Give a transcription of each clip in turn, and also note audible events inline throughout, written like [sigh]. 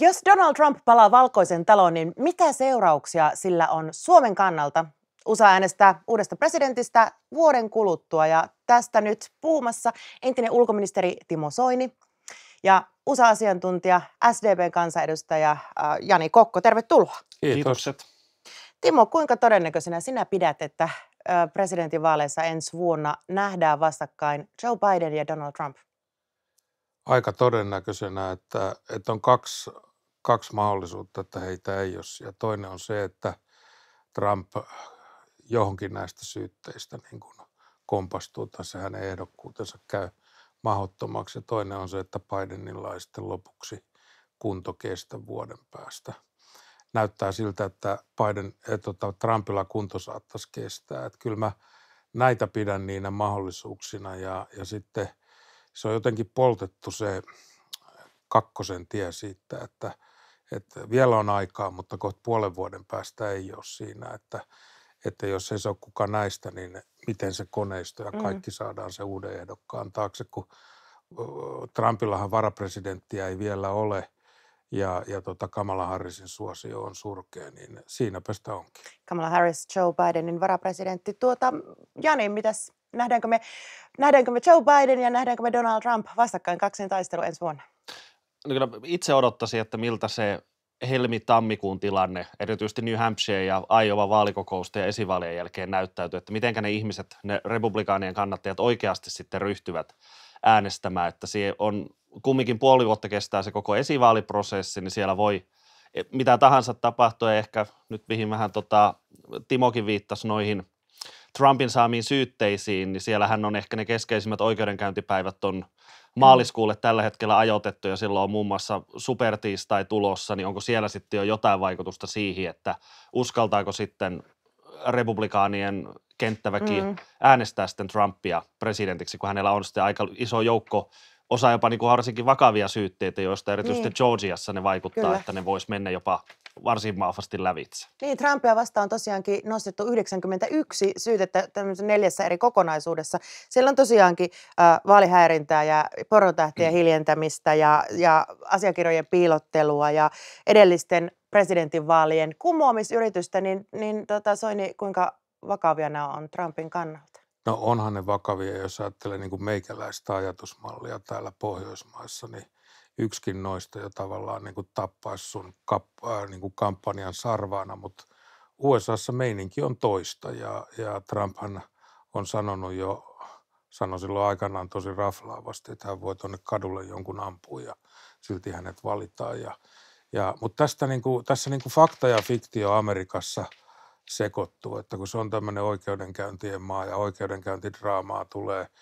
Jos Donald Trump palaa valkoisen taloon, niin mitä seurauksia sillä on Suomen kannalta? USA äänestää uudesta presidentistä vuoden kuluttua ja tästä nyt puhumassa entinen ulkoministeri Timo Soini ja USA-asiantuntija SDPn kansanedustaja äh, Jani Kokko. Tervetuloa. Kiitokset. Timo, kuinka todennäköisenä sinä pidät, että äh, presidentinvaaleissa ensi vuonna nähdään vastakkain Joe Biden ja Donald Trump? aika todennäköisenä, että, että on kaksi kaksi mahdollisuutta, että heitä ei ole. Ja toinen on se, että Trump johonkin näistä syytteistä niin kuin kompastuu tai se hänen ehdokkuutensa käy mahdottomaksi. Ja toinen on se, että Bidenilla ei sitten lopuksi kunto kestä vuoden päästä. Näyttää siltä, että Biden, että eh, tota, Trumpilla kunto saattaisi kestää. Että kyllä mä näitä pidän niinä mahdollisuuksina ja, ja sitten se on jotenkin poltettu se kakkosen tie siitä, että – että vielä on aikaa, mutta kohta puolen vuoden päästä ei ole siinä, että, että jos ei se ole kuka näistä, niin miten se koneisto ja mm. kaikki mm. saadaan se uuden ehdokkaan taakse, kun Trumpillahan varapresidenttiä ei vielä ole ja, ja tota Kamala Harrisin suosio on surkea, niin siinäpä sitä onkin. Kamala Harris, Joe Bidenin varapresidentti. Tuota, Jani, mitäs, nähdäänkö me, nähdäänkö me Joe Biden ja nähdäänkö me Donald Trump vastakkain kaksin taistelu ensi vuonna? No kyllä itse odottaisin, että miltä se helmi-tammikuun tilanne, erityisesti New Hampshire ja Iowa vaalikokousta ja esivaalien jälkeen näyttäytyy, että miten ne ihmiset, ne republikaanien kannattajat oikeasti sitten ryhtyvät äänestämään, että siellä on kumminkin puoli vuotta kestää se koko esivaaliprosessi, niin siellä voi e, mitä tahansa tapahtua, ehkä nyt mihin vähän tota, Timokin viittasi noihin Trumpin saamiin syytteisiin, niin siellähän on ehkä ne keskeisimmät oikeudenkäyntipäivät on Mm. maaliskuulle tällä hetkellä ajoitettu ja silloin on muun muassa supertiistai tulossa, niin onko siellä sitten jo jotain vaikutusta siihen, että uskaltaako sitten republikaanien kenttäväki mm. äänestää sitten Trumpia presidentiksi, kun hänellä on sitten aika iso joukko osa jopa niin kuin varsinkin vakavia syytteitä, joista erityisesti niin. Georgiassa ne vaikuttaa, Kyllä. että ne vois mennä jopa varsin maafasti lävitse. Niin, Trumpia vastaan on tosiaankin nostettu 91 syytettä neljässä eri kokonaisuudessa. Siellä on tosiaankin äh, vaalihäirintää ja porontähtien mm. hiljentämistä ja, ja asiakirjojen piilottelua ja edellisten presidentinvaalien kumoamisyritystä, niin, niin tota, Soini, kuinka vakavia nämä on Trumpin kannalta? No onhan ne vakavia, jos ajattelee niin kuin meikäläistä ajatusmallia täällä Pohjoismaissa, niin yksikin noista jo tavallaan niin kuin tappaisi sun kap, äh, niin kuin kampanjan sarvaana, mutta USAssa meininki on toista ja, ja Trumphan on sanonut jo, sanoi silloin aikanaan tosi raflaavasti, että hän voi tuonne kadulle jonkun ampua ja silti hänet valitaan. Ja, ja, mutta tästä niin kuin, tässä niin kuin fakta ja fiktio Amerikassa sekoittuu, että kun se on tämmöinen oikeudenkäyntien maa ja oikeudenkäyntidraamaa tulee –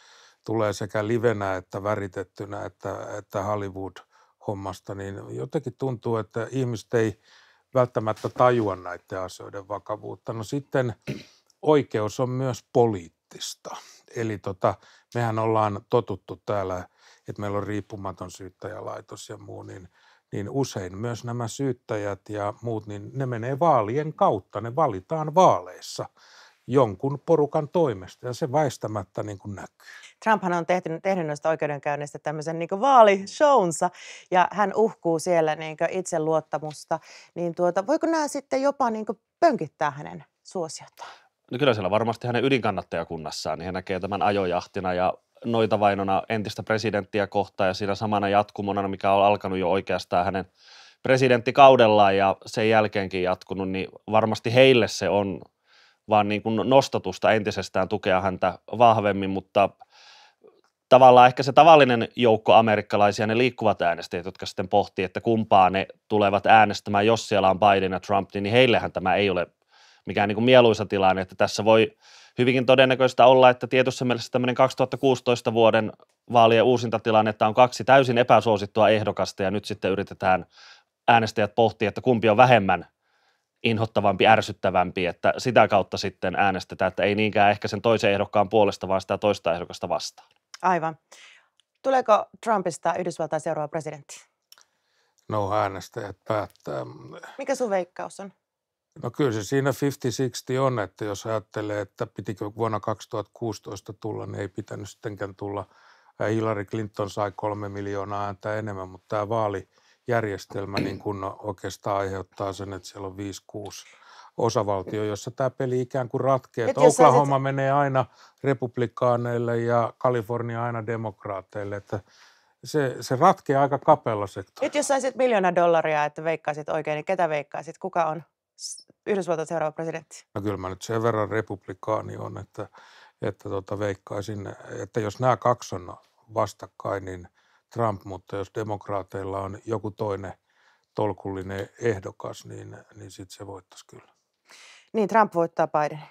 tulee sekä livenä että väritettynä että, että Hollywood-hommasta, niin jotenkin tuntuu, että ihmiset ei välttämättä tajua näiden asioiden vakavuutta. No sitten oikeus on myös poliittista. Eli tota, mehän ollaan totuttu täällä, että meillä on riippumaton syyttäjälaitos ja muu, niin, niin usein myös nämä syyttäjät ja muut, niin ne menee vaalien kautta, ne valitaan vaaleissa – jonkun porukan toimesta ja se väistämättä niin kuin näkyy. Trumphan on tehty, tehnyt noista oikeudenkäynnistä tämmöisen niin vaalishownsa, ja hän uhkuu siellä niin itseluottamusta. Niin tuota, voiko nämä sitten jopa niin pönkittää hänen suosiotaan? No kyllä siellä varmasti hänen ydinkannattajakunnassaan, niin hän näkee tämän ajojahtina ja noita vainona entistä presidenttiä kohtaan ja siinä samana jatkumona, mikä on alkanut jo oikeastaan hänen presidenttikaudellaan ja sen jälkeenkin jatkunut, niin varmasti heille se on vaan niin kuin nostatusta entisestään tukea häntä vahvemmin, mutta tavallaan ehkä se tavallinen joukko amerikkalaisia, ne liikkuvat äänestäjät, jotka sitten pohtii, että kumpaa ne tulevat äänestämään, jos siellä on Biden ja Trump, niin heillehän tämä ei ole mikään niin kuin mieluisa tilanne, että tässä voi hyvinkin todennäköistä olla, että tietyssä mielessä tämmöinen 2016 vuoden vaalien että on kaksi täysin epäsuosittua ehdokasta ja nyt sitten yritetään äänestäjät pohtia, että kumpi on vähemmän inhottavampi, ärsyttävämpi, että sitä kautta sitten äänestetään, että ei niinkään ehkä sen toisen ehdokkaan puolesta, vaan sitä toista ehdokasta vastaan. Aivan. Tuleeko Trumpista Yhdysvaltain seuraava presidentti? No äänestäjät päättää. Mikä sun veikkaus on? No kyllä se siinä 50-60 on, että jos ajattelee, että pitikö vuonna 2016 tulla, niin ei pitänyt sittenkään tulla. Hillary Clinton sai kolme miljoonaa ääntä enemmän, mutta tämä vaali – järjestelmä niin kun oikeastaan aiheuttaa sen, että siellä on 5-6 osavaltio, jossa tämä peli ikään kuin ratkeaa. Et Oklahoma sit... menee aina republikaaneille ja Kalifornia aina demokraateille, että se, se ratkeaa aika kapealla sektorilla. Nyt jos saisit miljoona dollaria, että veikkaisit oikein, niin ketä veikkaisit? Kuka on Yhdysvaltain seuraava presidentti? No kyllä mä nyt sen verran republikaani on, että, että tota veikkaisin, että jos nämä kaksi on vastakkain, niin – Trump, mutta jos demokraateilla on joku toinen tolkullinen ehdokas, niin, niin sitten se voittaisi kyllä. Niin, Trump voittaa Biden.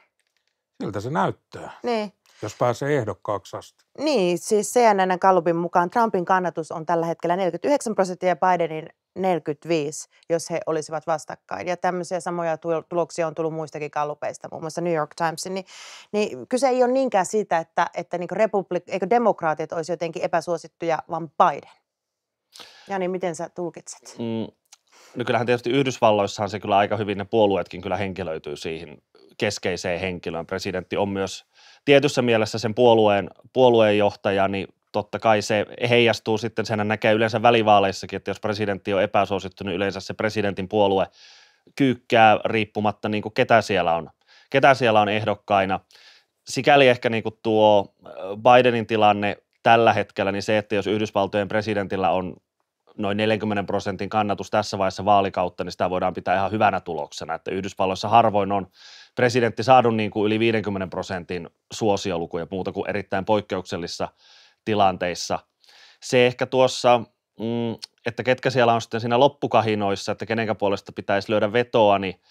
Siltä se näyttää. Niin. Jos pääsee ehdokkaaksi asti. Niin, siis CNN Kallupin mukaan Trumpin kannatus on tällä hetkellä 49 prosenttia ja Bidenin 45, jos he olisivat vastakkain. Ja tämmöisiä samoja tuloksia on tullut muistakin kallupeista, muun muassa New York Timesin. Niin, niin kyse ei ole niinkään siitä, että, että niin republik- eikö demokraatit olisi jotenkin epäsuosittuja, vaan Biden. Ja niin, miten sä tulkitset? Mm. No kyllähän tietysti Yhdysvalloissahan se kyllä aika hyvin ne puolueetkin kyllä henkilöityy siihen keskeiseen henkilöön. Presidentti on myös tietyssä mielessä sen puolueen, puolueen johtaja, niin totta kai se heijastuu sitten, sen näkee yleensä välivaaleissakin, että jos presidentti on epäsuosittu, niin yleensä se presidentin puolue kyykkää riippumatta niin kuin ketä siellä on, ketä siellä on ehdokkaina. Sikäli ehkä niin kuin tuo äh, Bidenin tilanne tällä hetkellä, niin se, että jos Yhdysvaltojen presidentillä on noin 40 prosentin kannatus tässä vaiheessa vaalikautta, niin sitä voidaan pitää ihan hyvänä tuloksena, että Yhdysvalloissa harvoin on presidentti saadun niin kuin yli 50 prosentin suosiolukuja muuta kuin erittäin poikkeuksellisissa tilanteissa. Se ehkä tuossa, mm, että ketkä siellä on sitten siinä loppukahinoissa, että kenenkä puolesta pitäisi löydä vetoa, niin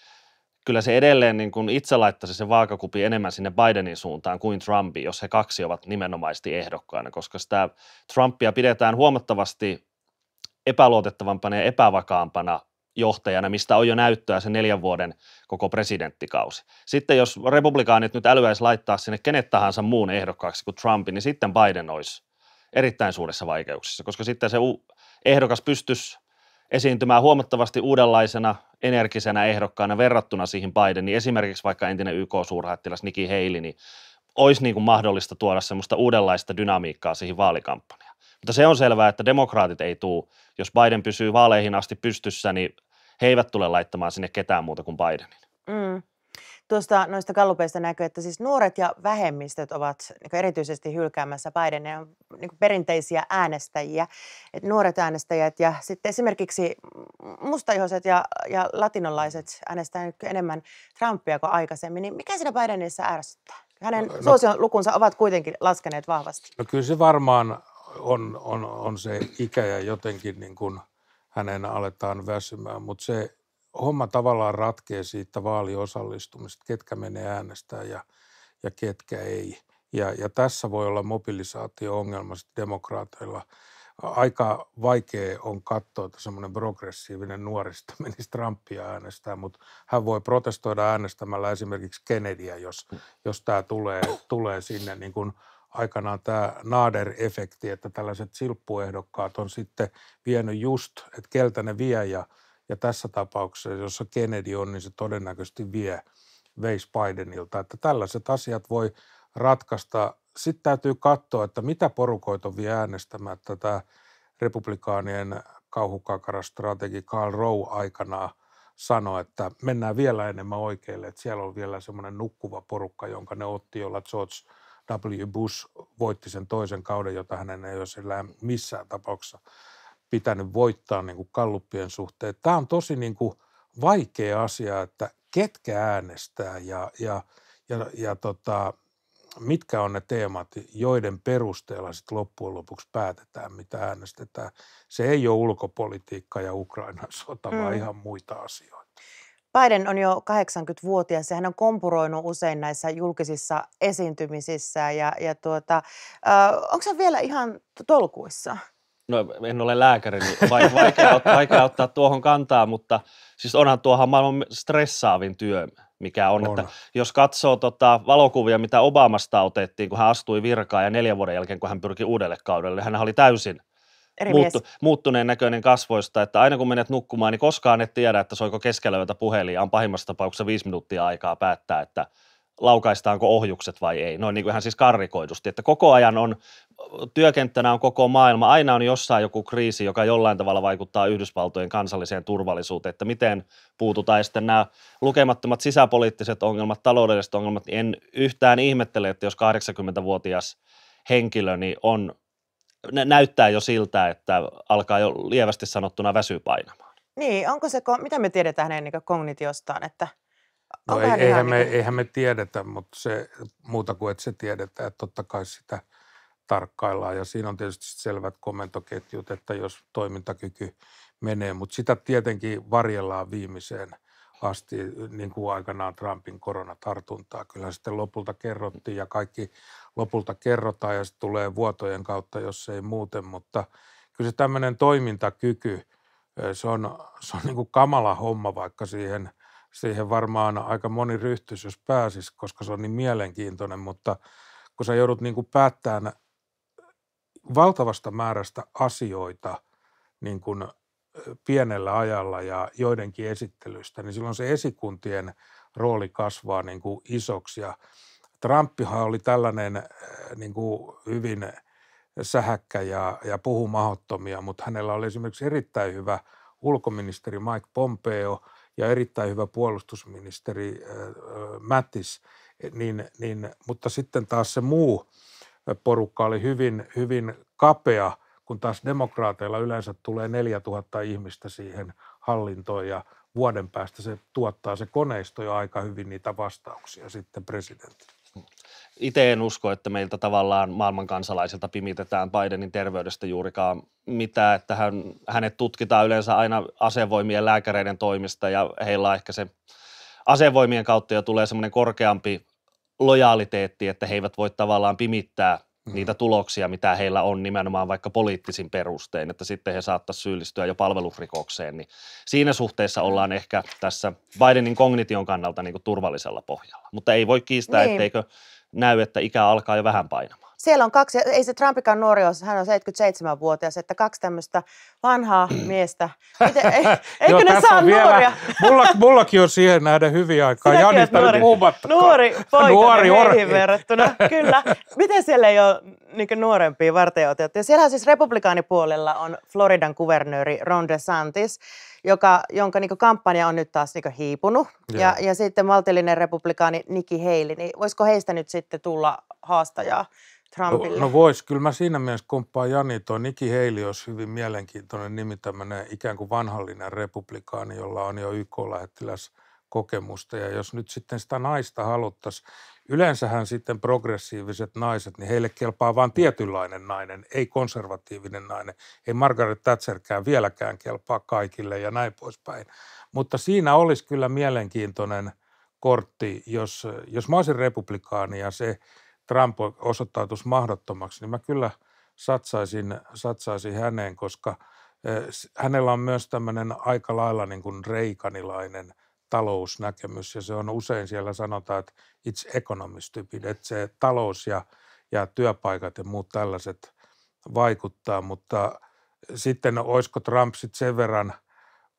kyllä se edelleen niin kuin itse laittaisi se vaakakupi enemmän sinne Bidenin suuntaan kuin Trumpi, jos he kaksi ovat nimenomaisesti ehdokkaina, koska sitä Trumpia pidetään huomattavasti epäluotettavampana ja epävakaampana johtajana, mistä on jo näyttöä se neljän vuoden koko presidenttikausi. Sitten jos republikaanit nyt älyäisi laittaa sinne kenet tahansa muun ehdokkaaksi kuin Trumpin, niin sitten Biden olisi erittäin suurissa vaikeuksissa, koska sitten se ehdokas pystyisi esiintymään huomattavasti uudenlaisena energisenä ehdokkaana verrattuna siihen Bidenin, niin esimerkiksi vaikka entinen YK-suurlähettiläs Nikki Haley, niin olisi niin kuin mahdollista tuoda semmoista uudenlaista dynamiikkaa siihen vaalikampanjaan. Mutta se on selvää, että demokraatit ei tule, jos Biden pysyy vaaleihin asti pystyssä, niin he eivät tule laittamaan sinne ketään muuta kuin Bidenin. Mm. Tuosta noista kallupeista näkyy, että siis nuoret ja vähemmistöt ovat niin erityisesti hylkäämässä Bidenia, niin perinteisiä äänestäjiä, Et nuoret äänestäjät ja sitten esimerkiksi mustaihoiset ja, ja latinolaiset äänestävät enemmän Trumpia kuin aikaisemmin, niin mikä siinä Bidenissa ärsyttää? Hänen no, no. suosion lukunsa ovat kuitenkin laskeneet vahvasti. No kyllä se varmaan on, on, on se ikä ja jotenkin niin kuin – hänen aletaan väsymään, mutta se homma tavallaan ratkee siitä vaaliosallistumista, ketkä menee äänestää ja, ja ketkä ei. Ja, ja tässä voi olla mobilisaatio-ongelma demokraateilla. Aika vaikea on katsoa, että semmoinen progressiivinen nuorista [laughs] menisi Trumpia äänestää, mutta hän voi protestoida äänestämällä esimerkiksi Kennedyä, jos, jos tämä tulee, tulee sinne niin kuin – aikanaan tämä Naader-efekti, että tällaiset silppuehdokkaat on sitten vienyt just, että keltä ne vie ja, ja tässä tapauksessa, jossa Kennedy on, niin se todennäköisesti vie, veisi Bidenilta. Että tällaiset asiat voi ratkaista. Sitten täytyy katsoa, että mitä porukoita on vielä äänestämään. Tätä republikaanien kauhukakarastrategi Karl Rowe aikanaan sanoi, että mennään vielä enemmän oikeille, että siellä on vielä semmoinen nukkuva porukka, jonka ne otti, jolla George – W. Bush voitti sen toisen kauden, jota hänen ei olisi missään tapauksessa pitänyt voittaa niin kuin kalluppien suhteen. Tämä on tosi niin kuin vaikea asia, että ketkä äänestää ja, ja, ja, ja tota, mitkä on ne teemat, joiden perusteella sit loppujen lopuksi päätetään, mitä äänestetään. Se ei ole ulkopolitiikka ja Ukrainan sota, mm. vaan ihan muita asioita. Biden on jo 80-vuotias ja hän on kompuroinut usein näissä julkisissa esiintymisissä. Ja, ja tuota, äh, onko se vielä ihan tolkuissa? No en ole lääkäri, niin vaikea, vaikea, vaikea ottaa tuohon kantaa, mutta siis onhan tuohon maailman stressaavin työ, mikä on. on. Että jos katsoo tota valokuvia, mitä Obamasta otettiin, kun hän astui virkaan ja neljän vuoden jälkeen, kun hän pyrki uudelle kaudelle, hän oli täysin – eri muuttu, muuttuneen näköinen kasvoista, että aina kun menet nukkumaan, niin koskaan et tiedä, että soiko keskellä yötä puhelin, on pahimmassa tapauksessa viisi minuuttia aikaa päättää, että laukaistaanko ohjukset vai ei. Noin niin kuin ihan siis karrikoidusti, että koko ajan on, työkenttänä on koko maailma, aina on jossain joku kriisi, joka jollain tavalla vaikuttaa Yhdysvaltojen kansalliseen turvallisuuteen, että miten puututaan. Ja sitten nämä lukemattomat sisäpoliittiset ongelmat, taloudelliset ongelmat, niin en yhtään ihmettele, että jos 80-vuotias henkilö niin on näyttää jo siltä, että alkaa jo lievästi sanottuna väsy painamaan. Niin, onko se, mitä me tiedetään hänen niin kognitiostaan, että No ei, eihän, me, niin eihän me tiedetä, mutta se, muuta kuin että se tiedetään, että totta kai sitä tarkkaillaan. Ja siinä on tietysti selvät komentoketjut, että jos toimintakyky menee, mutta sitä tietenkin varjellaan viimeiseen asti, niin kuin aikanaan Trumpin koronatartuntaa. Kyllä sitten lopulta kerrottiin ja kaikki lopulta kerrotaan ja se tulee vuotojen kautta, jos ei muuten, mutta kyllä se tämmöinen toimintakyky, se on, se on niin kuin kamala homma, vaikka siihen, siihen varmaan aika moni ryhtys, jos pääsisi, koska se on niin mielenkiintoinen, mutta kun sä joudut niin kuin päättämään valtavasta määrästä asioita niin kuin pienellä ajalla ja joidenkin esittelystä, niin silloin se esikuntien rooli kasvaa niin kuin isoksi ja Trumpihan oli tällainen äh, niin kuin hyvin sähäkkä ja, ja puhu mahottomia, mutta hänellä oli esimerkiksi erittäin hyvä ulkoministeri Mike Pompeo ja erittäin hyvä puolustusministeri äh, Mattis, e, niin, niin, mutta sitten taas se muu porukka oli hyvin, hyvin kapea, kun taas demokraateilla yleensä tulee 4000 ihmistä siihen hallintoon ja vuoden päästä se tuottaa se koneisto jo aika hyvin niitä vastauksia sitten presidentille itse en usko, että meiltä tavallaan maailman kansalaisilta pimitetään Bidenin terveydestä juurikaan mitään, että hän, hänet tutkitaan yleensä aina asevoimien lääkäreiden toimista ja heillä on ehkä se asevoimien kautta jo tulee semmoinen korkeampi lojaaliteetti, että he eivät voi tavallaan pimittää – Mm. niitä tuloksia, mitä heillä on nimenomaan vaikka poliittisin perustein, että sitten he saattaisi syyllistyä jo palvelusrikokseen, niin siinä suhteessa ollaan ehkä tässä Bidenin kognition kannalta niin kuin turvallisella pohjalla. Mutta ei voi kiistää, niin. etteikö näy, että ikä alkaa jo vähän painamaan. Siellä on kaksi, ei se Trumpikaan nuori ole, hän on 77-vuotias, että kaksi tämmöistä vanhaa mm. miestä. [laughs] Miten, eikö Joo, ne saa vielä, nuoria? mulla, mullakin on siihen nähdä hyviä aikaa. Janista nuori, nuori poika nuori meihin verrattuna, kyllä. Miten siellä ei ole niin nuorempia varten otettu? Siellä siis republikaanipuolella on Floridan kuvernööri Ron DeSantis, joka, jonka niin kampanja on nyt taas niin hiipunut. Ja, ja sitten maltillinen republikaani Nikki Haley, niin voisiko heistä nyt sitten tulla haastajaa? Trumpille. No, no vois, kyllä mä siinä mielessä kumppaan Jani, tuo Nikki Haley olisi hyvin mielenkiintoinen nimi, tämmöinen ikään kuin vanhallinen republikaani, jolla on jo YK-lähettiläs kokemusta. Ja jos nyt sitten sitä naista haluttaisiin, yleensähän sitten progressiiviset naiset, niin heille kelpaa vain tietynlainen nainen, ei konservatiivinen nainen. Ei Margaret Thatcherkään vieläkään kelpaa kaikille ja näin poispäin. Mutta siinä olisi kyllä mielenkiintoinen kortti, jos, jos mä olisin republikaani ja se Trump osoittautuisi mahdottomaksi, niin mä kyllä satsaisin, satsaisin häneen, koska eh, hänellä on myös tämmöinen aika lailla niin kuin reikanilainen – talousnäkemys ja se on usein siellä sanotaan, että it's economist että se talous ja, ja työpaikat ja muut tällaiset vaikuttaa, mutta sitten olisiko Trump sitten sen verran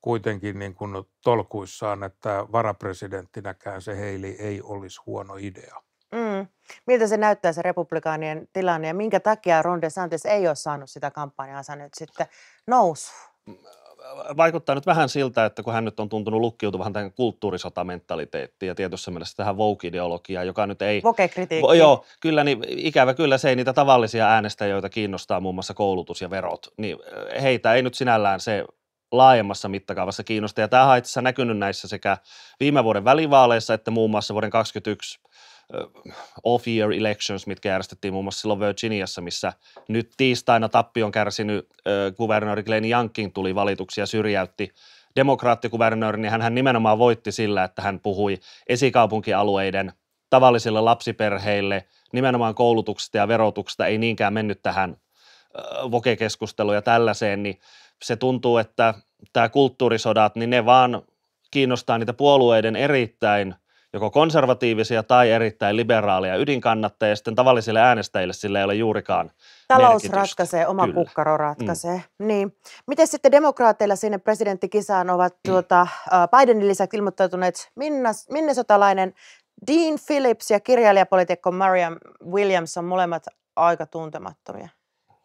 kuitenkin niin kuin tolkuissaan, että varapresidenttinäkään se Heili ei olisi huono idea. Mm. Miltä se näyttää se republikaanien tilanne ja minkä takia Ron DeSantis ei ole saanut sitä kampanjaansa nyt sitten nousu? Mm, vaikuttaa nyt vähän siltä, että kun hän nyt on tuntunut lukkiutuvan tähän kulttuurisotamentaliteettiin ja tietyssä mielessä tähän woke-ideologiaan, joka nyt ei... Woke-kritiikki. Joo, kyllä niin ikävä kyllä se ei niitä tavallisia äänestäjiä, joita kiinnostaa, muun muassa koulutus ja verot, niin heitä ei nyt sinällään se laajemmassa mittakaavassa kiinnosta. Ja tämä on itse näkynyt näissä sekä viime vuoden välivaaleissa että muun muassa vuoden 2021 off-year elections, mitkä järjestettiin muun muassa silloin Virginiassa, missä nyt tiistaina on kärsinyt kuvernööri Glenn Youngkin tuli valituksi ja syrjäytti demokraattikuvernööri, niin hän nimenomaan voitti sillä, että hän puhui esikaupunkialueiden tavallisille lapsiperheille nimenomaan koulutuksesta ja verotuksesta, ei niinkään mennyt tähän vokekeskusteluun ja tällaiseen, niin se tuntuu, että tämä kulttuurisodat, niin ne vaan kiinnostaa niitä puolueiden erittäin joko konservatiivisia tai erittäin liberaaleja ydinkannattajia, ja sitten tavallisille äänestäjille sillä ei ole juurikaan Talous merkitystä. ratkaisee, oma Kyllä. kukkaro mm. ratkaisee. Mm. Niin. Miten sitten demokraateilla sinne presidenttikisaan ovat mm. tuota, Bidenin lisäksi ilmoittautuneet minnesotalainen Dean Phillips ja kirjailijapolitiikko Mariam Williams on molemmat aika tuntemattomia.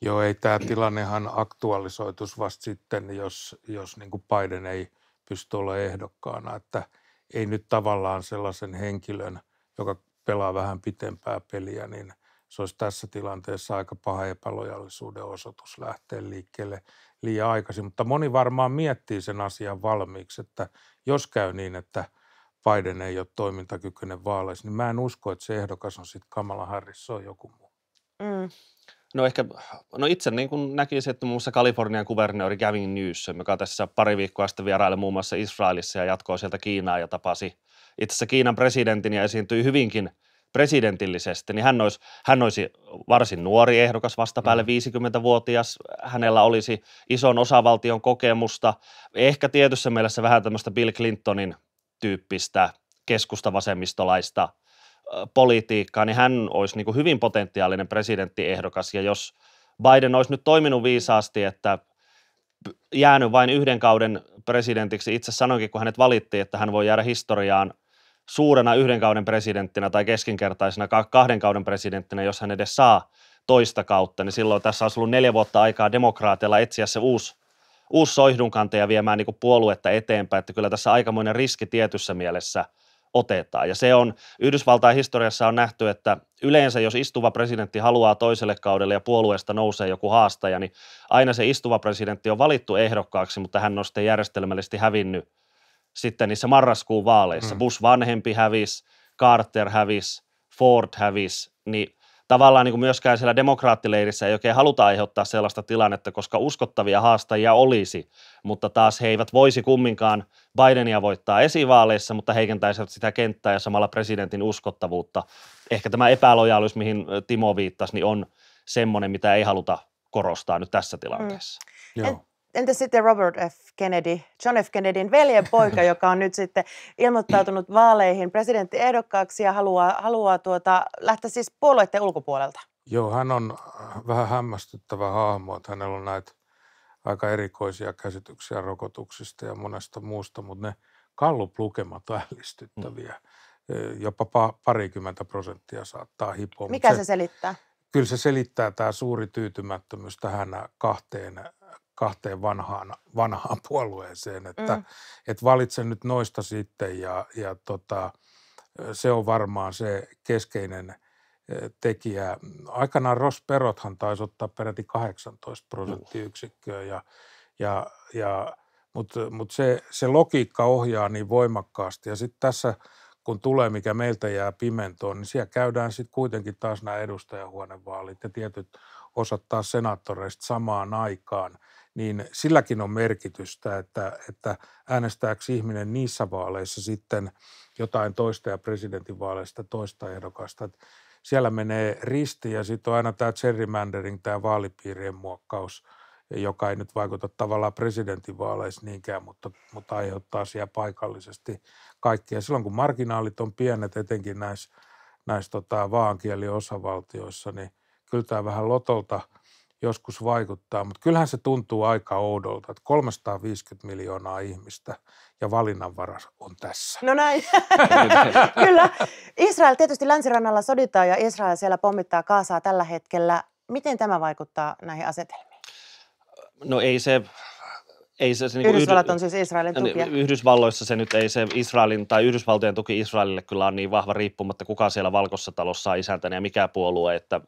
Joo, ei tämä tilannehan aktualisoitus vasta sitten, jos, jos niin kuin Biden ei pysty olemaan ehdokkaana. Että – ei nyt tavallaan sellaisen henkilön, joka pelaa vähän pitempää peliä, niin se olisi tässä tilanteessa aika paha epälojallisuuden osoitus lähteä liikkeelle liian aikaisin. Mutta moni varmaan miettii sen asian valmiiksi, että jos käy niin, että Biden ei ole toimintakykyinen vaaleissa, niin mä en usko, että se ehdokas on sitten Kamala Harris, se on joku muu. Mm. No ehkä, no itse niin kuin näkisin, että muun muassa Kalifornian kuvernööri Gavin Newsom, joka tässä pari viikkoa sitten vieraili muun muassa Israelissa ja jatkoi sieltä Kiinaa ja tapasi itse asiassa Kiinan presidentin ja esiintyi hyvinkin presidentillisesti, niin hän olisi, hän olisi varsin nuori ehdokas, vastapäälle 50-vuotias, mm. hänellä olisi ison osavaltion kokemusta, ehkä tietyssä mielessä vähän tämmöistä Bill Clintonin tyyppistä keskustavasemmistolaista – politiikkaa, niin hän olisi niin kuin hyvin potentiaalinen presidenttiehdokas. Ja jos Biden olisi nyt toiminut viisaasti, että jäänyt vain yhden kauden presidentiksi, itse sanoinkin, kun hänet valittiin, että hän voi jäädä historiaan suurena yhden kauden presidenttinä tai keskinkertaisena kahden kauden presidenttinä, jos hän edes saa toista kautta, niin silloin tässä olisi ollut neljä vuotta aikaa demokraateilla etsiä se uusi, uusi ja viemään niin puoluetta eteenpäin, että kyllä tässä aikamoinen riski tietyssä mielessä – otetaan. Ja se on, Yhdysvaltain historiassa on nähty, että yleensä jos istuva presidentti haluaa toiselle kaudelle ja puolueesta nousee joku haastaja, niin aina se istuva presidentti on valittu ehdokkaaksi, mutta hän on sitten järjestelmällisesti hävinnyt sitten niissä marraskuun vaaleissa. Hmm. Bush vanhempi hävisi, Carter hävisi, Ford hävisi, niin tavallaan niin kuin myöskään siellä demokraattileirissä ei oikein haluta aiheuttaa sellaista tilannetta, koska uskottavia haastajia olisi, mutta taas he eivät voisi kumminkaan Bidenia voittaa esivaaleissa, mutta heikentäisivät sitä kenttää ja samalla presidentin uskottavuutta. Ehkä tämä epälojaalius, mihin Timo viittasi, niin on semmoinen, mitä ei haluta korostaa nyt tässä tilanteessa. Mm. Joo. Entä sitten Robert F. Kennedy, John F. Kennedyn veljen poika, [laughs] joka on nyt sitten ilmoittautunut vaaleihin presidenttiehdokkaaksi ja haluaa, haluaa tuota, lähteä siis puolueiden ulkopuolelta? Joo, hän on äh, vähän hämmästyttävä hahmo, että hänellä on näitä aika erikoisia käsityksiä rokotuksista ja monesta muusta, mutta ne kalluplukemat on ällistyttäviä. Mm. Jopa parikymmentä prosenttia saattaa hipoa. Mikä se, se selittää? Kyllä se selittää tämä suuri tyytymättömyys tähän kahteen kahteen vanhaan, vanhaan [laughs] puolueeseen, että mm. et valitse nyt noista sitten ja, ja tota, se on varmaan se keskeinen tekijä. Aikanaan Ross Perothan taisi ottaa peräti 18 prosenttiyksikköä ja, ja, ja mutta mut se, se logiikka ohjaa niin voimakkaasti ja sitten tässä kun tulee, mikä meiltä jää pimentoon, niin siellä käydään sitten kuitenkin taas nämä edustajahuonevaalit ja tietyt osat taas senaattoreista samaan aikaan – niin silläkin on merkitystä, että, että äänestääkö ihminen niissä vaaleissa sitten jotain toista ja presidentinvaaleista toista ehdokasta. Että siellä menee risti ja sitten on aina tämä gerrymandering, tämä vaalipiirien muokkaus, joka ei nyt vaikuta tavallaan presidentinvaaleissa niinkään, mutta, mutta aiheuttaa siellä paikallisesti kaikkia. Silloin kun marginaalit on pienet, etenkin näissä, näissä tota, vaankieliosavaltioissa, niin kyllä tämä vähän lotolta – joskus vaikuttaa, mutta kyllähän se tuntuu aika oudolta, että 350 miljoonaa ihmistä ja valinnanvaras on tässä. No näin, [laughs] kyllä. Israel tietysti länsirannalla soditaan ja Israel siellä pommittaa Kaasaa tällä hetkellä. Miten tämä vaikuttaa näihin asetelmiin? No ei se, ei se, se niin Yhdysvallat yhdy- on siis Israelin niin, tukia. Yhdysvalloissa se nyt ei se Israelin tai Yhdysvaltojen tuki Israelille kyllä on niin vahva riippumatta, kuka siellä valkossa talossa on isäntänä ja mikä puolue, että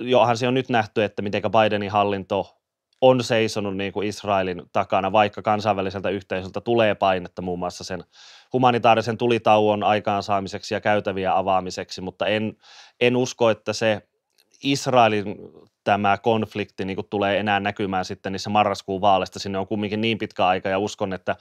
johan se on nyt nähty, että miten Bidenin hallinto on seisonut niin kuin Israelin takana, vaikka kansainväliseltä yhteisöltä tulee painetta muun muassa sen humanitaarisen tulitauon aikaansaamiseksi ja käytäviä avaamiseksi, mutta en, en usko, että se Israelin tämä konflikti niin kuin tulee enää näkymään sitten niissä marraskuun vaaleista. Sinne on kumminkin niin pitkä aika ja uskon, että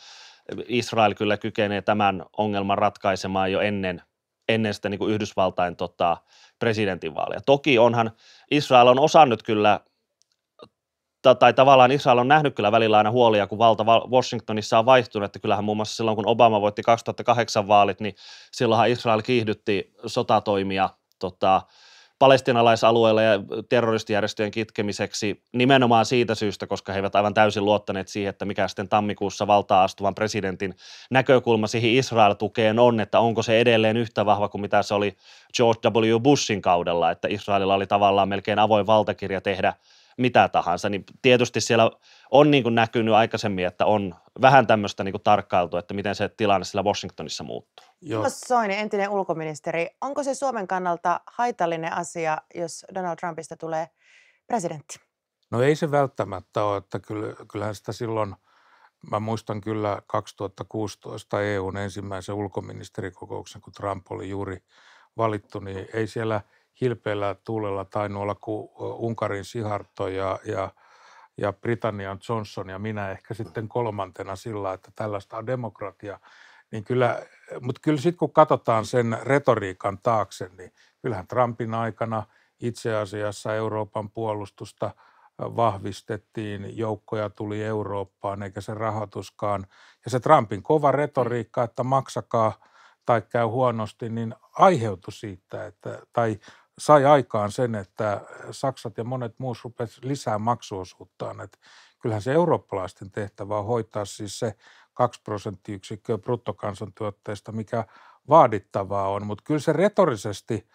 Israel kyllä kykenee tämän ongelman ratkaisemaan jo ennen – ennen sitä niin kuin Yhdysvaltain tota, presidentinvaaleja. Toki onhan, Israel on osannut kyllä, tai tavallaan Israel on nähnyt kyllä välillä aina huolia, kun valta Washingtonissa on vaihtunut, että kyllähän muun muassa silloin, kun Obama voitti 2008 vaalit, niin silloinhan Israel kiihdytti sotatoimia tota, palestinalaisalueella ja terroristijärjestöjen kitkemiseksi nimenomaan siitä syystä, koska he eivät aivan täysin luottaneet siihen, että mikä sitten tammikuussa valtaa astuvan presidentin näkökulma siihen Israel-tukeen on, että onko se edelleen yhtä vahva kuin mitä se oli George W. Bushin kaudella, että Israelilla oli tavallaan melkein avoin valtakirja tehdä mitä tahansa, niin tietysti siellä on niin kuin näkynyt aikaisemmin, että on vähän tämmöistä niin kuin tarkkailtu, että miten se tilanne siellä Washingtonissa muuttuu. Jos... Soini, entinen ulkoministeri, onko se Suomen kannalta haitallinen asia, jos Donald Trumpista tulee presidentti? No ei se välttämättä ole, että kyllähän sitä silloin, mä muistan kyllä 2016 EUn ensimmäisen ulkoministerikokouksen, kun Trump oli juuri valittu, niin ei siellä hilpeällä tuulella tai olla kuin Unkarin Siharto ja, ja, ja Britannian Johnson ja minä ehkä sitten kolmantena sillä, että tällaista on demokratia niin kyllä, mutta kyllä sitten kun katsotaan sen retoriikan taakse, niin kyllähän Trumpin aikana itse asiassa Euroopan puolustusta vahvistettiin, joukkoja tuli Eurooppaan eikä se rahoituskaan. Ja se Trumpin kova mm. retoriikka, että maksakaa tai käy huonosti, niin aiheutui siitä, että, tai sai aikaan sen, että Saksat ja monet muut rupesivat lisää maksuosuuttaan. Että kyllähän se eurooppalaisten tehtävä on hoitaa siis se 2 prosenttiyksikköä bruttokansantuotteesta, mikä vaadittavaa on, mutta kyllä se retorisesti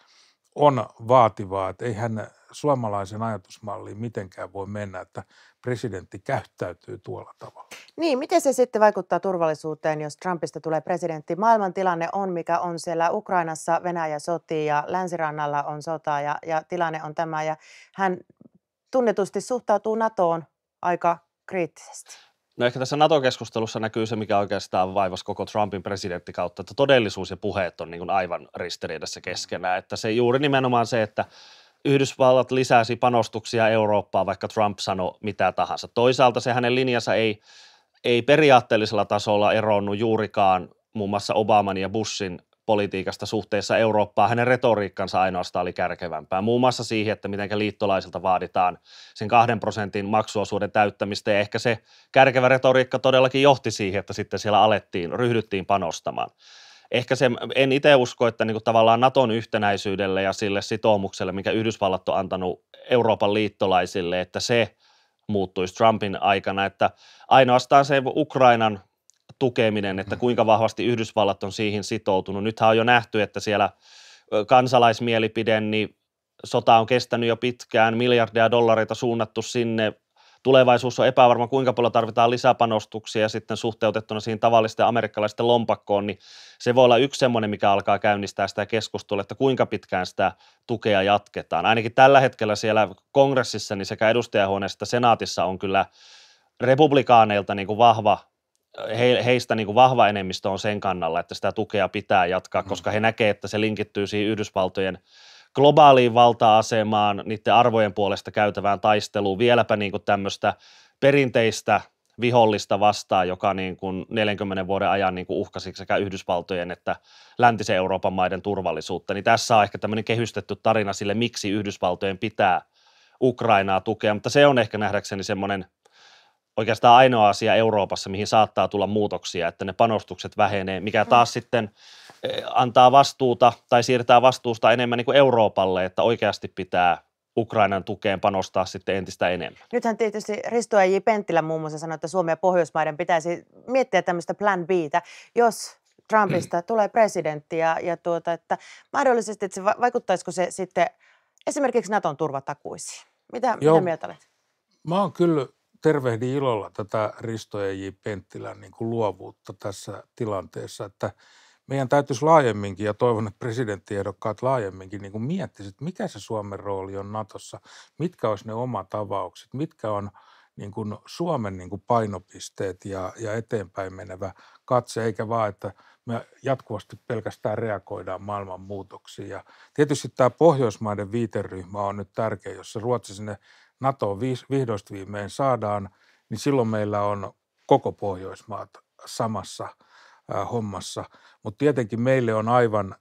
on vaativaa, että eihän suomalaisen ajatusmalliin mitenkään voi mennä, että presidentti käyttäytyy tuolla tavalla. Niin, miten se sitten vaikuttaa turvallisuuteen, jos Trumpista tulee presidentti? Maailman tilanne on, mikä on siellä Ukrainassa, Venäjä sotii ja länsirannalla on sota ja, ja tilanne on tämä ja hän tunnetusti suhtautuu NATOon aika kriittisesti. No ehkä tässä NATO-keskustelussa näkyy se, mikä oikeastaan vaivasi koko Trumpin presidentti kautta, että todellisuus ja puheet on niin kuin aivan ristiriidassa keskenään. Että se juuri nimenomaan se, että Yhdysvallat lisäsi panostuksia Eurooppaan, vaikka Trump sanoi mitä tahansa. Toisaalta se hänen linjansa ei, ei periaatteellisella tasolla eronnut juurikaan muun muassa Obaman ja Bushin politiikasta suhteessa Eurooppaan. Hänen retoriikkansa ainoastaan oli kärkevämpää, muun muassa siihen, että miten liittolaisilta vaaditaan sen kahden prosentin maksuosuuden täyttämistä. Ja ehkä se kärkevä retoriikka todellakin johti siihen, että sitten siellä alettiin, ryhdyttiin panostamaan. Ehkä se, en itse usko, että niin tavallaan Naton yhtenäisyydelle ja sille sitoumukselle, mikä Yhdysvallat on antanut Euroopan liittolaisille, että se muuttuisi Trumpin aikana, että ainoastaan se Ukrainan tukeminen, että kuinka vahvasti Yhdysvallat on siihen sitoutunut. Nythän on jo nähty, että siellä kansalaismielipide, niin sota on kestänyt jo pitkään, miljardeja dollareita suunnattu sinne, tulevaisuus on epävarma, kuinka paljon tarvitaan lisäpanostuksia sitten suhteutettuna siihen tavallisten amerikkalaisten lompakkoon, niin se voi olla yksi semmoinen, mikä alkaa käynnistää sitä keskustelua, että kuinka pitkään sitä tukea jatketaan. Ainakin tällä hetkellä siellä kongressissa, niin sekä edustajahuoneessa että senaatissa on kyllä republikaaneilta niin kuin vahva he, heistä niin kuin vahva enemmistö on sen kannalla, että sitä tukea pitää jatkaa, mm. koska he näkevät, että se linkittyy siihen Yhdysvaltojen globaaliin valta-asemaan, niiden arvojen puolesta käytävään taisteluun, vieläpä niin kuin tämmöistä perinteistä vihollista vastaan, joka niin kuin 40 vuoden ajan niin kuin uhkasi sekä Yhdysvaltojen että läntisen Euroopan maiden turvallisuutta. Niin tässä on ehkä tämmöinen kehystetty tarina sille, miksi Yhdysvaltojen pitää Ukrainaa tukea, mutta se on ehkä nähdäkseni semmoinen – oikeastaan ainoa asia Euroopassa, mihin saattaa tulla muutoksia, että ne panostukset vähenee, mikä hmm. taas sitten e, antaa vastuuta tai siirtää vastuusta enemmän niin kuin Euroopalle, että oikeasti pitää Ukrainan tukeen panostaa sitten entistä enemmän. Nythän tietysti Risto J. Penttilä muun muassa sanoi, että Suomen ja Pohjoismaiden pitäisi miettiä tämmöistä plan Btä, jos Trumpista hmm. tulee presidentti ja, ja tuota, että mahdollisesti, että se vaikuttaisiko se sitten esimerkiksi Naton turvatakuisiin? Mitä, Joo. mitä mieltä olet? Mä oon kyllä tervehdin ilolla tätä Risto ja J. Penttilän niin kuin luovuutta tässä tilanteessa, että meidän täytyisi laajemminkin, ja toivon, että presidenttiehdokkaat laajemminkin niin miettisivät, mikä se Suomen rooli on Natossa, mitkä olisi ne omat avaukset, mitkä on niin kuin Suomen niin kuin painopisteet ja, ja eteenpäin menevä katse, eikä vaan, että me jatkuvasti pelkästään reagoidaan maailman muutoksiin. Ja tietysti tämä Pohjoismaiden viiteryhmä on nyt tärkeä, jossa Ruotsi sinne NATO vihdoista viimein saadaan, niin silloin meillä on koko Pohjoismaat samassa hommassa. Mutta tietenkin meille on aivan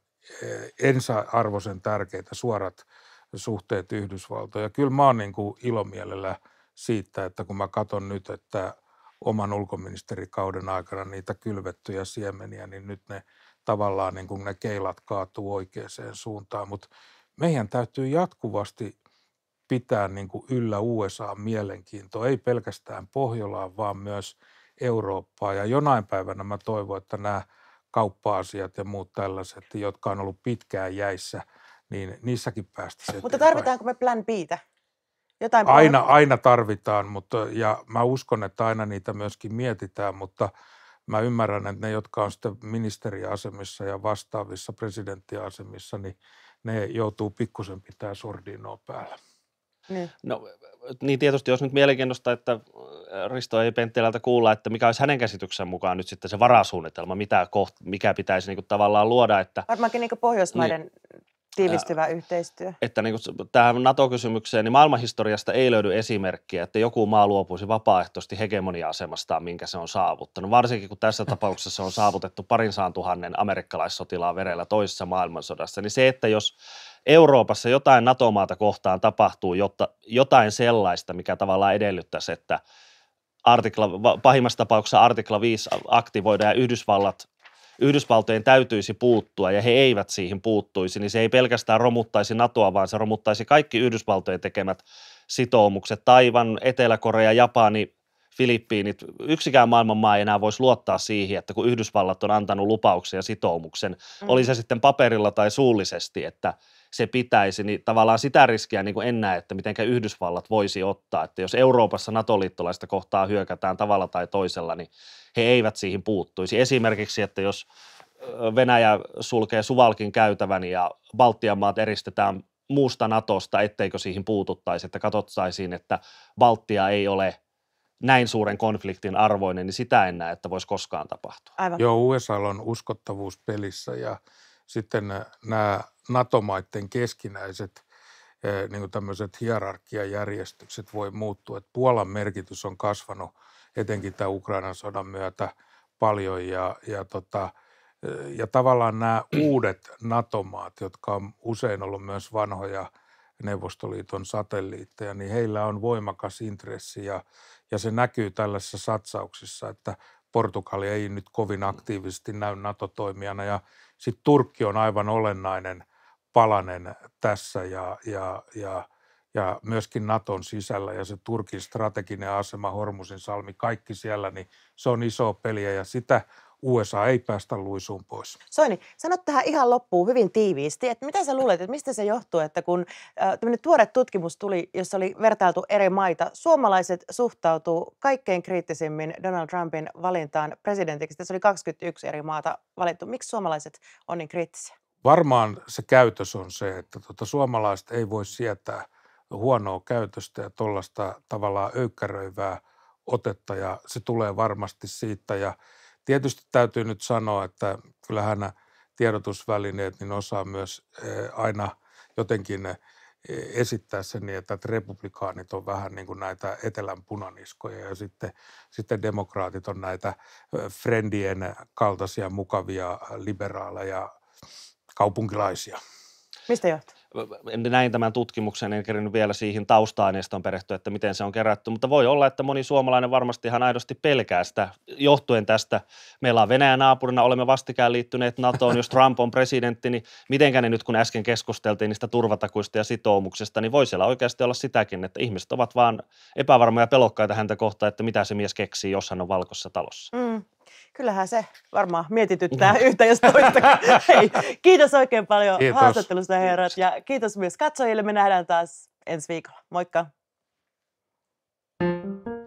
ensiarvoisen tärkeitä suorat suhteet Yhdysvaltoja. Ja kyllä mä oon niin kuin ilomielellä siitä, että kun mä katson nyt, että oman ulkoministerikauden aikana niitä kylvettyjä siemeniä, niin nyt ne tavallaan niin kuin ne keilat kaatuu oikeaan suuntaan. Mutta meidän täytyy jatkuvasti pitää niin kuin yllä USA-mielenkiintoa, ei pelkästään Pohjolaan, vaan myös Eurooppaa. Ja jonain päivänä mä toivon, että nämä kauppa-asiat ja muut tällaiset, jotka on ollut pitkään jäissä, niin niissäkin päästä. Mutta tarvitaanko me plan Btä? Jotain aina, aina tarvitaan, mutta, ja mä uskon, että aina niitä myöskin mietitään, mutta mä ymmärrän, että ne, jotka on sitten ministeriasemissa ja vastaavissa presidenttiasemissa, niin ne joutuu pikkusen pitää sordinoa päällä. Niin. No niin tietysti jos nyt mielenkiinnosta, että äh, Risto ei Penttilältä kuulla, että mikä olisi hänen käsityksen mukaan nyt sitten se varasuunnitelma, mitä koht, mikä pitäisi niin kuin tavallaan luoda. Että, Varmaankin niin Pohjoismaiden niin, tiivistyvä äh, yhteistyö. Että niin kuin tähän NATO-kysymykseen, niin maailmanhistoriasta ei löydy esimerkkiä, että joku maa luopuisi vapaaehtoisesti hegemonia-asemastaan, minkä se on saavuttanut. Varsinkin kun tässä tapauksessa se on saavutettu parin saan tuhannen amerikkalaissotilaan verellä toisessa maailmansodassa, niin se, että jos – Euroopassa jotain NATO-maata kohtaan tapahtuu, jotta jotain sellaista, mikä tavallaan edellyttäisi, että artikla, pahimmassa tapauksessa artikla 5 aktivoidaan ja Yhdysvallat Yhdysvaltojen täytyisi puuttua ja he eivät siihen puuttuisi, niin se ei pelkästään romuttaisi NATOa, vaan se romuttaisi kaikki Yhdysvaltojen tekemät sitoumukset. Taivan, Etelä-Korea, Japani, Filippiinit, yksikään maailman maa ei enää voisi luottaa siihen, että kun Yhdysvallat on antanut lupauksen ja sitoumuksen, mm. oli se sitten paperilla tai suullisesti, että – se pitäisi, niin tavallaan sitä riskiä niin kuin en näe, että miten Yhdysvallat voisi ottaa. Että jos Euroopassa NATO-liittolaista kohtaa hyökätään tavalla tai toisella, niin he eivät siihen puuttuisi. Esimerkiksi, että jos Venäjä sulkee Suvalkin käytävän ja Baltian maat eristetään muusta Natosta, etteikö siihen puututtaisi, että katsottaisiin, että Baltia ei ole näin suuren konfliktin arvoinen, niin sitä en näe, että voisi koskaan tapahtua. Aivan. Joo, USA on uskottavuus pelissä ja – sitten nämä NATO-maiden keskinäiset niin kuin tämmöiset hierarkiajärjestykset voi muuttua. Et Puolan merkitys on kasvanut etenkin tämän Ukrainan sodan myötä paljon ja, ja, tota, ja tavallaan nämä uudet NATO-maat, jotka on usein ollut myös vanhoja Neuvostoliiton satelliitteja, niin heillä on voimakas intressi ja, ja se näkyy tällaisissa satsauksissa, että Portugali ei nyt kovin aktiivisesti näy NATO-toimijana ja sitten Turkki on aivan olennainen palanen tässä ja, ja, ja, ja myöskin Naton sisällä ja se Turkin strateginen asema, Hormusin salmi, kaikki siellä, niin se on iso peliä ja sitä USA ei päästä luisuun pois. Soini, sano tähän ihan loppuun hyvin tiiviisti, että mitä sä luulet, että mistä se johtuu, että kun tämmöinen tuore tutkimus tuli, jossa oli vertailtu eri maita, suomalaiset suhtautuu kaikkein kriittisimmin Donald Trumpin valintaan presidentiksi. Tässä oli 21 eri maata valittu. Miksi suomalaiset on niin kriittisiä? Varmaan se käytös on se, että tuota, suomalaiset ei voi sietää huonoa käytöstä ja tuollaista tavallaan öykkäröivää otetta ja se tulee varmasti siitä ja – Tietysti täytyy nyt sanoa, että kyllähän tiedotusvälineet niin osaa myös eh, aina jotenkin eh, esittää sen niin, että republikaanit on vähän niin kuin näitä etelän punaniskoja ja sitten, sitten demokraatit on näitä eh, friendien kaltaisia mukavia liberaaleja kaupunkilaisia. Mistä johtuu? näin tämän tutkimuksen, en kerinyt vielä siihen tausta-aineistoon perehtyä, että miten se on kerätty, mutta voi olla, että moni suomalainen varmasti ihan aidosti pelkää sitä johtuen tästä. Meillä on Venäjän naapurina, olemme vastikään liittyneet NATOon, jos Trump on presidentti, niin mitenkä ne nyt, kun äsken keskusteltiin niistä turvatakuista ja sitoumuksesta, niin voi siellä oikeasti olla sitäkin, että ihmiset ovat vaan epävarmoja pelokkaita häntä kohtaan, että mitä se mies keksii, jos hän on valkossa talossa. Mm kyllähän se varmaan mietityttää no. yhtä jos toista. [laughs] Hei, kiitos oikein paljon kiitos. haastattelusta herrat ja kiitos myös katsojille. Me nähdään taas ensi viikolla. Moikka! thank you